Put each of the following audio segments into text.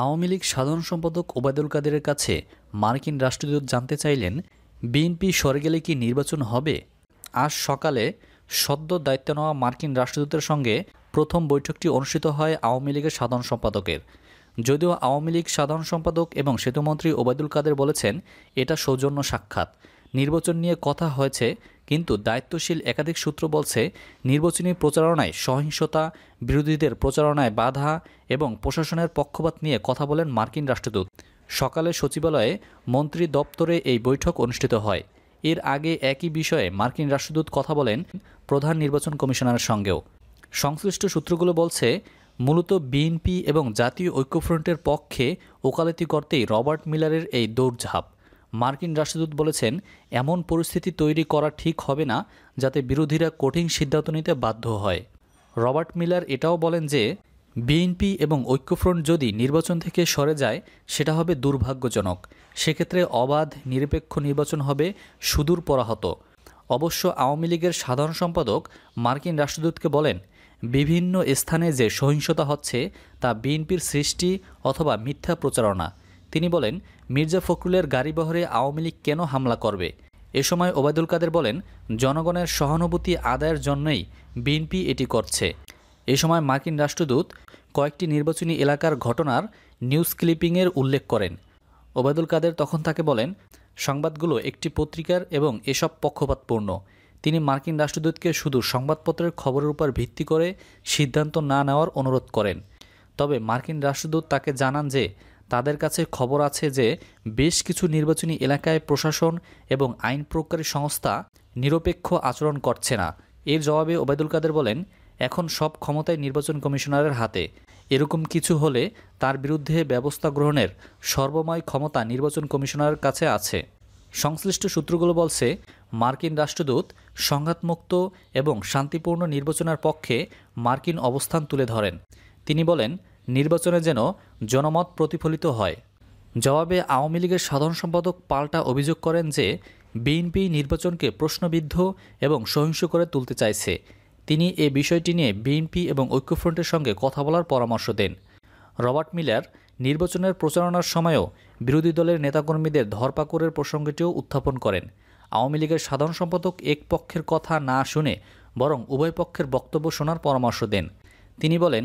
আওয়ামী লীগ সাধারণ সম্পাদক ওবায়দুল কাদেরের কাছে মার্কিন রাষ্ট্রদূত জানতে চাইলেন বিএনপি সরে গেলে কি নির্বাচন হবে আজ সকালে সদ্য দায়িত্ব নেওয়া মার্কিন রাষ্ট্রদূতের সঙ্গে প্রথম বৈঠকটি অনুষ্ঠিত হয় আওয়ামী লীগের সাধারণ সম্পাদকের যদিও আওয়ামী লীগ সাধারণ সম্পাদক এবং সেতুমন্ত্রী ওবায়দুল কাদের বলেছেন এটা সৌজন্য সাক্ষাৎ নির্বাচন নিয়ে কথা হয়েছে কিন্তু দায়িত্বশীল একাধিক সূত্র বলছে নির্বাচনী প্রচারণায় সহিংসতা বিরোধীদের প্রচারণায় বাধা এবং প্রশাসনের পক্ষপাত নিয়ে কথা বলেন মার্কিন রাষ্ট্রদূত সকালে সচিবালয়ে মন্ত্রী দপ্তরে এই বৈঠক অনুষ্ঠিত হয় এর আগে একই বিষয়ে মার্কিন রাষ্ট্রদূত কথা বলেন প্রধান নির্বাচন কমিশনারের সঙ্গেও সংশ্লিষ্ট সূত্রগুলো বলছে মূলত বিএনপি এবং জাতীয় ঐক্যফ্রন্টের পক্ষে ওকালতি করতেই রবার্ট মিলারের এই দৌড়ঝাঁপ মার্কিন রাষ্ট্রদূত বলেছেন এমন পরিস্থিতি তৈরি করা ঠিক হবে না যাতে বিরোধীরা কঠিন সিদ্ধান্ত নিতে বাধ্য হয় রবার্ট মিলার এটাও বলেন যে বিএনপি এবং ঐক্যফ্রন্ট যদি নির্বাচন থেকে সরে যায় সেটা হবে দুর্ভাগ্যজনক সেক্ষেত্রে অবাধ নিরপেক্ষ নির্বাচন হবে সুদূর পরাহত অবশ্য আওয়ামী লীগের সাধারণ সম্পাদক মার্কিন রাষ্ট্রদূতকে বলেন বিভিন্ন স্থানে যে সহিংসতা হচ্ছে তা বিএনপির সৃষ্টি অথবা মিথ্যা প্রচারণা তিনি বলেন মির্জা ফখরুলের গাড়িবহরে আওয়ামী লীগ কেন হামলা করবে এ সময় ওবায়দুল কাদের বলেন জনগণের সহানুভূতি আদায়ের জন্যই বিএনপি এটি করছে এ সময় মার্কিন রাষ্ট্রদূত কয়েকটি নির্বাচনী এলাকার ঘটনার নিউজ ক্লিপিংয়ের উল্লেখ করেন ওবায়দুল কাদের তখন তাকে বলেন সংবাদগুলো একটি পত্রিকার এবং এসব পক্ষপাতপূর্ণ তিনি মার্কিন রাষ্ট্রদূতকে শুধু সংবাদপত্রের খবরের উপর ভিত্তি করে সিদ্ধান্ত না নেওয়ার অনুরোধ করেন তবে মার্কিন রাষ্ট্রদূত তাকে জানান যে তাদের কাছে খবর আছে যে বেশ কিছু নির্বাচনী এলাকায় প্রশাসন এবং আইন প্রকারী সংস্থা নিরপেক্ষ আচরণ করছে না এর জবাবে ওবায়দুল কাদের বলেন এখন সব ক্ষমতায় নির্বাচন কমিশনারের হাতে এরকম কিছু হলে তার বিরুদ্ধে ব্যবস্থা গ্রহণের সর্বময় ক্ষমতা নির্বাচন কমিশনারের কাছে আছে সংশ্লিষ্ট সূত্রগুলো বলছে মার্কিন রাষ্ট্রদূত সংঘাতমুক্ত এবং শান্তিপূর্ণ নির্বাচনের পক্ষে মার্কিন অবস্থান তুলে ধরেন তিনি বলেন নির্বাচনে যেন জনমত প্রতিফলিত হয় জবাবে আওয়ামী লীগের সাধারণ সম্পাদক পাল্টা অভিযোগ করেন যে বিএনপি নির্বাচনকে প্রশ্নবিদ্ধ এবং সহিংস করে তুলতে চাইছে তিনি এ বিষয়টি নিয়ে বিএনপি এবং ঐক্যফ্রন্টের সঙ্গে কথা বলার পরামর্শ দেন রবার্ট মিলার নির্বাচনের প্রচারণার সময়ও বিরোধী দলের নেতাকর্মীদের ধরপাকড়ের প্রসঙ্গটিও উত্থাপন করেন আওয়ামী লীগের সাধারণ সম্পাদক এক পক্ষের কথা না শুনে বরং উভয় পক্ষের বক্তব্য শোনার পরামর্শ দেন তিনি বলেন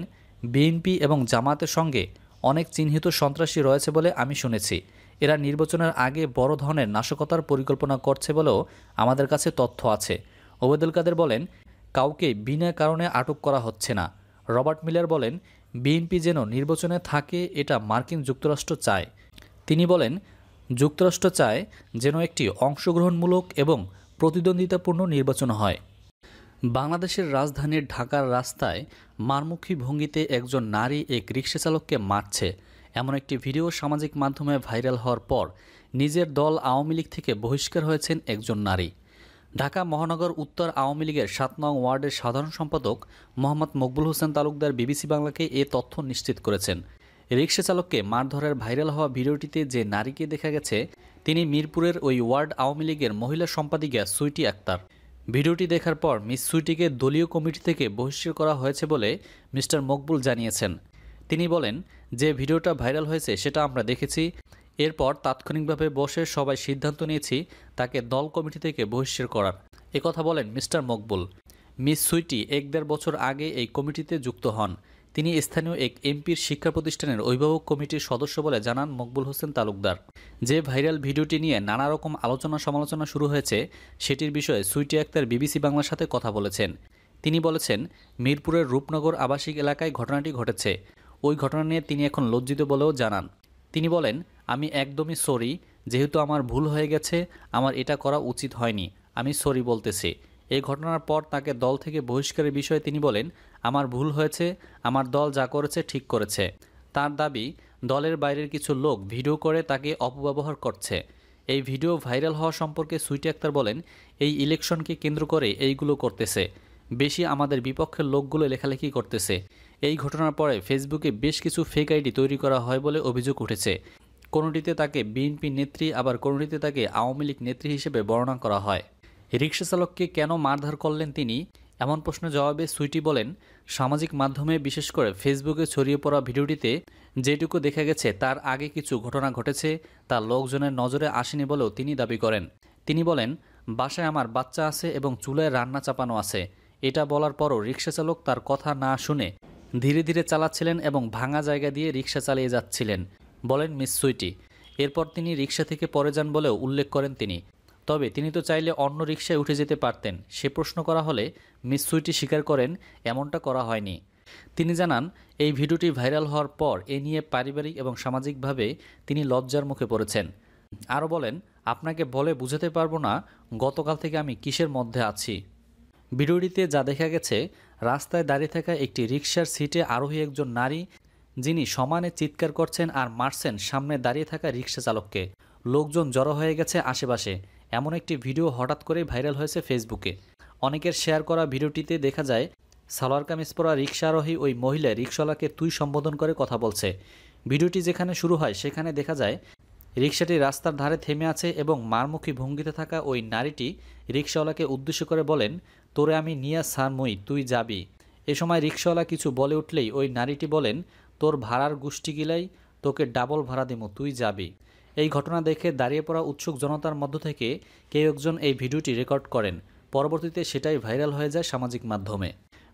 বিএনপি এবং জামাতের সঙ্গে অনেক চিহ্নিত সন্ত্রাসী রয়েছে বলে আমি শুনেছি এরা নির্বাচনের আগে বড় ধরনের নাশকতার পরিকল্পনা করছে বলেও আমাদের কাছে তথ্য আছে ওবেদুল কাদের বলেন কাউকে বিনা কারণে আটক করা হচ্ছে না রবার্ট মিলার বলেন বিএনপি যেন নির্বাচনে থাকে এটা মার্কিন যুক্তরাষ্ট্র চায় তিনি বলেন যুক্তরাষ্ট্র চায় যেন একটি অংশগ্রহণমূলক এবং প্রতিদ্বন্দ্বিতাপূর্ণ নির্বাচন হয় বাংলাদেশের রাজধানীর ঢাকার রাস্তায় মারমুখী ভঙ্গিতে একজন নারী এক রিক্সা চালককে মারছে এমন একটি ভিডিও সামাজিক মাধ্যমে ভাইরাল হওয়ার পর নিজের দল আওয়ামী লীগ থেকে বহিষ্কার হয়েছেন একজন নারী ঢাকা মহানগর উত্তর আওয়ামী লীগের সাত নং ওয়ার্ডের সাধারণ সম্পাদক মোহাম্মদ মকবুল হোসেন তালুকদার বিবিসি বাংলাকে এ তথ্য নিশ্চিত করেছেন রিক্সা চালককে মারধরের ভাইরাল হওয়া ভিডিওটিতে যে নারীকে দেখা গেছে তিনি মিরপুরের ওই ওয়ার্ড আওয়ামী লীগের মহিলা সম্পাদিকা সুইটি আক্তার ভিডিওটি দেখার পর মিস সুইটিকে দলীয় কমিটি থেকে বহিষ্কার করা হয়েছে বলে মিস্টার মকবুল জানিয়েছেন তিনি বলেন যে ভিডিওটা ভাইরাল হয়েছে সেটা আমরা দেখেছি এরপর তাৎক্ষণিকভাবে বসে সবাই সিদ্ধান্ত নিয়েছি তাকে দল কমিটি থেকে বহিষ্কার করার কথা বলেন মিস্টার মকবুল মিস সুইটি এক দেড় বছর আগে এই কমিটিতে যুক্ত হন তিনি স্থানীয় এক এমপির শিক্ষা প্রতিষ্ঠানের অভিভাবক কমিটির সদস্য বলে জানান মকবুল হোসেন তালুকদার যে ভাইরাল ভিডিওটি নিয়ে নানা রকম আলোচনা সমালোচনা শুরু হয়েছে সেটির বিষয়ে সুইটি আক্তার বিবিসি বাংলার সাথে কথা বলেছেন তিনি বলেছেন মিরপুরের রূপনগর আবাসিক এলাকায় ঘটনাটি ঘটেছে ওই ঘটনা নিয়ে তিনি এখন লজ্জিত বলেও জানান তিনি বলেন আমি একদমই সরি যেহেতু আমার ভুল হয়ে গেছে আমার এটা করা উচিত হয়নি আমি সরি বলতেছি এই ঘটনার পর তাকে দল থেকে বহিষ্কারের বিষয়ে তিনি বলেন আমার ভুল হয়েছে আমার দল যা করেছে ঠিক করেছে তার দাবি দলের বাইরের কিছু লোক ভিডিও করে তাকে অপব্যবহার করছে এই ভিডিও ভাইরাল হওয়া সম্পর্কে সুইটি আক্তার বলেন এই ইলেকশনকে কেন্দ্র করে এইগুলো করতেছে বেশি আমাদের বিপক্ষের লোকগুলো লেখালেখি করতেছে এই ঘটনার পরে ফেসবুকে বেশ কিছু ফেক আইডি তৈরি করা হয় বলে অভিযোগ উঠেছে কোনোটিতে তাকে বিএনপি নেত্রী আবার কোনোটিতে তাকে আওয়ামী লীগ নেত্রী হিসেবে বর্ণনা করা হয় রিক্সা চালককে কেন মারধর করলেন তিনি এমন প্রশ্ন জবাবে সুইটি বলেন সামাজিক মাধ্যমে বিশেষ করে ফেসবুকে ছড়িয়ে পড়া ভিডিওটিতে যেটুকু দেখা গেছে তার আগে কিছু ঘটনা ঘটেছে তা লোকজনের নজরে আসেনি বলেও তিনি দাবি করেন তিনি বলেন বাসায় আমার বাচ্চা আছে এবং চুলায় রান্না চাপানো আছে এটা বলার পরও রিক্সা চালক তার কথা না শুনে ধীরে ধীরে চালাচ্ছিলেন এবং ভাঙা জায়গা দিয়ে রিক্সা চালিয়ে যাচ্ছিলেন বলেন মিস সুইটি এরপর তিনি রিক্সা থেকে পরে যান বলেও উল্লেখ করেন তিনি তবে তিনি তো চাইলে অন্য রিকশায় উঠে যেতে পারতেন সে প্রশ্ন করা হলে মিস সুইটি স্বীকার করেন এমনটা করা হয়নি তিনি জানান এই ভিডিওটি ভাইরাল হওয়ার পর এ নিয়ে পারিবারিক এবং সামাজিকভাবে তিনি লজ্জার মুখে পড়েছেন আরও বলেন আপনাকে বলে বুঝাতে পারবো না গতকাল থেকে আমি কিসের মধ্যে আছি ভিডিওটিতে যা দেখা গেছে রাস্তায় দাঁড়িয়ে থাকা একটি রিক্সার সিটে আরোহী একজন নারী যিনি সমানে চিৎকার করছেন আর মারছেন সামনে দাঁড়িয়ে থাকা রিক্সা চালককে লোকজন জড়ো হয়ে গেছে আশেপাশে এমন একটি ভিডিও হঠাৎ করে ভাইরাল হয়েছে ফেসবুকে অনেকের শেয়ার করা ভিডিওটিতে দেখা যায় সালোয়ার কামিজ পরা রিক্সারোহী ওই মহিলা রিক্সাওয়ালাকে তুই সম্বোধন করে কথা বলছে ভিডিওটি যেখানে শুরু হয় সেখানে দেখা যায় রিক্সাটি রাস্তার ধারে থেমে আছে এবং মারমুখী ভঙ্গিতে থাকা ওই নারীটি রিক্সাওয়ালাকে উদ্দেশ্য করে বলেন তোরে আমি নিয়া সারমই তুই যাবি এ সময় রিক্সাওয়ালা কিছু বলে উঠলেই ওই নারীটি বলেন তোর ভাড়ার গিলাই তোকে ডাবল ভাড়া দেবো তুই যাবি এই ঘটনা দেখে দাঁড়িয়ে পড়া উৎসুক জনতার মধ্য থেকে কেউ একজন এই ভিডিওটি রেকর্ড করেন পরবর্তীতে সেটাই ভাইরাল হয়ে যায় সামাজিক মাধ্যমে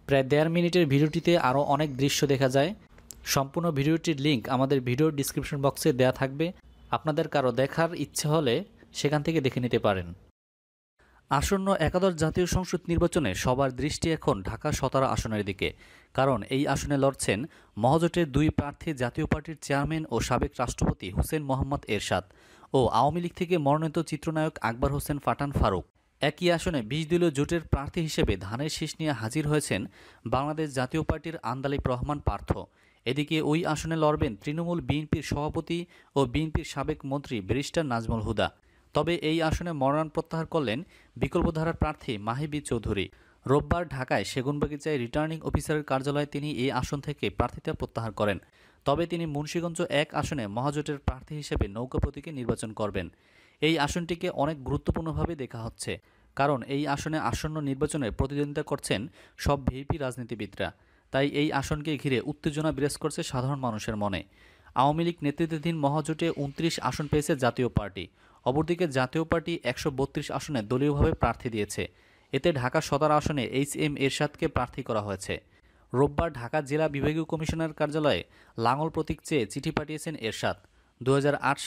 প্রায় দেড় মিনিটের ভিডিওটিতে আরও অনেক দৃশ্য দেখা যায় সম্পূর্ণ ভিডিওটির লিঙ্ক আমাদের ভিডিওর ডিসক্রিপশন বক্সে দেয়া থাকবে আপনাদের কারো দেখার ইচ্ছে হলে সেখান থেকে দেখে নিতে পারেন আসন্ন একাদশ জাতীয় সংসদ নির্বাচনে সবার দৃষ্টি এখন ঢাকা সতারা আসনের দিকে কারণ এই আসনে লড়ছেন মহাজোটের দুই প্রার্থী জাতীয় পার্টির চেয়ারম্যান ও সাবেক রাষ্ট্রপতি হুসেন মোহাম্মদ এরশাদ ও আওয়ামী লীগ থেকে মনোনীত চিত্রনায়ক আকবর হোসেন ফাটান ফারুক একই আসনে বিশ দলীয় জোটের প্রার্থী হিসেবে ধানের শীষ নিয়ে হাজির হয়েছেন বাংলাদেশ জাতীয় পার্টির আন্দালিব রহমান পার্থ এদিকে ওই আসনে লড়বেন তৃণমূল বিএনপির সভাপতি ও বিএনপির সাবেক মন্ত্রী ব্যারিস্টার নাজমুল হুদা তবে এই আসনে মনোনয়ন প্রত্যাহার করলেন বিকল্পধারার প্রার্থী মাহিবি চৌধুরী রোববার ঢাকায় সেগুনবাগিচায় রিটার্নিং অফিসারের কার্যালয়ে তিনি এই আসন থেকে প্রার্থিতা প্রত্যাহার করেন তবে তিনি মুন্সীগঞ্জ এক আসনে মহাজোটের প্রার্থী হিসেবে নৌকা প্রতীকে নির্বাচন করবেন এই আসনটিকে অনেক গুরুত্বপূর্ণভাবে দেখা হচ্ছে কারণ এই আসনে আসন্ন নির্বাচনে প্রতিদ্বন্দ্বিতা করছেন সব ভিপি রাজনীতিবিদরা তাই এই আসনকে ঘিরে উত্তেজনা বিরাজ করছে সাধারণ মানুষের মনে আওয়ামী লীগ নেতৃত্বাধীন মহাজোটে উনত্রিশ আসন পেয়েছে জাতীয় পার্টি অপরদিকে জাতীয় পার্টি একশো আসনে দলীয়ভাবে প্রার্থী দিয়েছে এতে ঢাকা সদর আসনে এইচ এম এরশাদকে প্রার্থী করা হয়েছে রোববার ঢাকা জেলা বিভাগীয় কমিশনার কার্যালয়ে লাঙল প্রতীক চেয়ে চিঠি পাঠিয়েছেন এরশাদ দু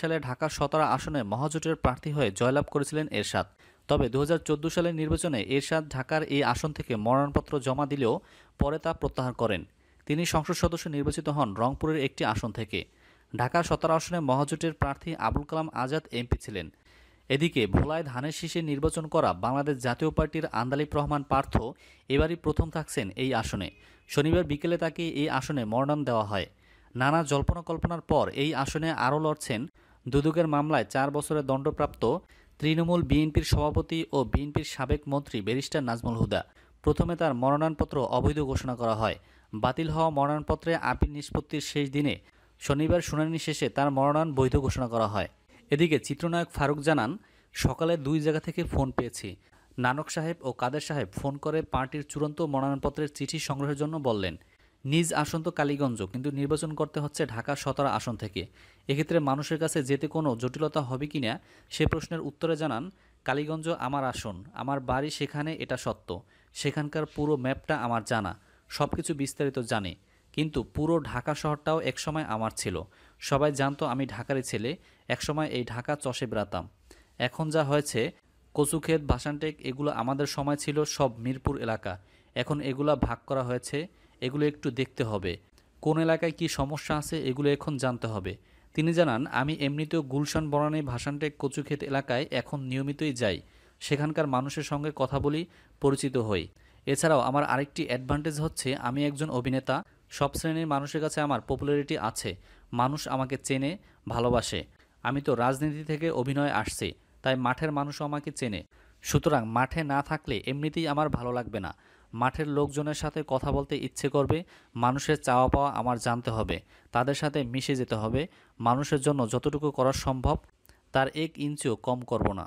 সালে ঢাকা সতেরো আসনে মহাজোটের প্রার্থী হয়ে জয়লাভ করেছিলেন এরশাদ তবে দু সালের নির্বাচনে এরশাদ ঢাকার এই আসন থেকে মনোনয়নপত্র জমা দিলেও পরে তা প্রত্যাহার করেন তিনি সংসদ সদস্য নির্বাচিত হন রংপুরের একটি আসন থেকে ঢাকা সতেরো আসনে মহাজোটের প্রার্থী আবুল কালাম আজাদ এমপি ছিলেন এদিকে ভোলায় ধানের শীষে নির্বাচন করা বাংলাদেশ জাতীয় পার্টির আন্দালিব রহমান পার্থ এবারই প্রথম থাকছেন এই আসনে শনিবার বিকেলে তাকে এই আসনে মনোনয়ন দেওয়া হয় নানা জল্পনা কল্পনার পর এই আসনে আরও লড়ছেন দুদকের মামলায় চার বছরের দণ্ডপ্রাপ্ত তৃণমূল বিএনপির সভাপতি ও বিএনপির সাবেক মন্ত্রী ব্যারিস্টার নাজমুল হুদা প্রথমে তার মনোনয়নপত্র অবৈধ ঘোষণা করা হয় বাতিল হওয়া মনোনয়নপত্রে আপিল নিষ্পত্তির শেষ দিনে শনিবার শুনানি শেষে তার মনোনয়ন বৈধ ঘোষণা করা হয় এদিকে চিত্রনায়ক ফারুক জানান সকালে দুই জায়গা থেকে ফোন পেয়েছি নানক সাহেব ও কাদের সাহেব ফোন করে পার্টির চূড়ান্ত মনোনয়নপত্রের চিঠি সংগ্রহের জন্য বললেন নিজ আসন তো কালীগঞ্জ কিন্তু নির্বাচন করতে হচ্ছে ঢাকা সতেরো আসন থেকে এক্ষেত্রে মানুষের কাছে যেতে কোনো জটিলতা হবে কি না সে প্রশ্নের উত্তরে জানান কালীগঞ্জ আমার আসন আমার বাড়ি সেখানে এটা সত্য সেখানকার পুরো ম্যাপটা আমার জানা সব কিছু বিস্তারিত জানে কিন্তু পুরো ঢাকা শহরটাও একসময় আমার ছিল সবাই জানতো আমি ঢাকারই ছেলে একসময় এই ঢাকা চষে বেড়াতাম এখন যা হয়েছে কচুক্ষেত ভাসানটেক এগুলো আমাদের সময় ছিল সব মিরপুর এলাকা এখন এগুলা ভাগ করা হয়েছে এগুলো একটু দেখতে হবে কোন এলাকায় কি সমস্যা আছে এগুলো এখন জানতে হবে তিনি জানান আমি এমনিতেও গুলশান বরানে ভাসানটেক কচুক্ষেত এলাকায় এখন নিয়মিতই যাই সেখানকার মানুষের সঙ্গে কথা বলি পরিচিত হই এছাড়াও আমার আরেকটি অ্যাডভান্টেজ হচ্ছে আমি একজন অভিনেতা সব শ্রেণীর মানুষের কাছে আমার পপুলারিটি আছে মানুষ আমাকে চেনে ভালোবাসে আমি তো রাজনীতি থেকে অভিনয় আসছি তাই মাঠের মানুষও আমাকে চেনে সুতরাং মাঠে না থাকলে এমনিতেই আমার ভালো লাগবে না মাঠের লোকজনের সাথে কথা বলতে ইচ্ছে করবে মানুষের চাওয়া পাওয়া আমার জানতে হবে তাদের সাথে মিশে যেতে হবে মানুষের জন্য যতটুকু করা সম্ভব তার এক ইঞ্চিও কম করব না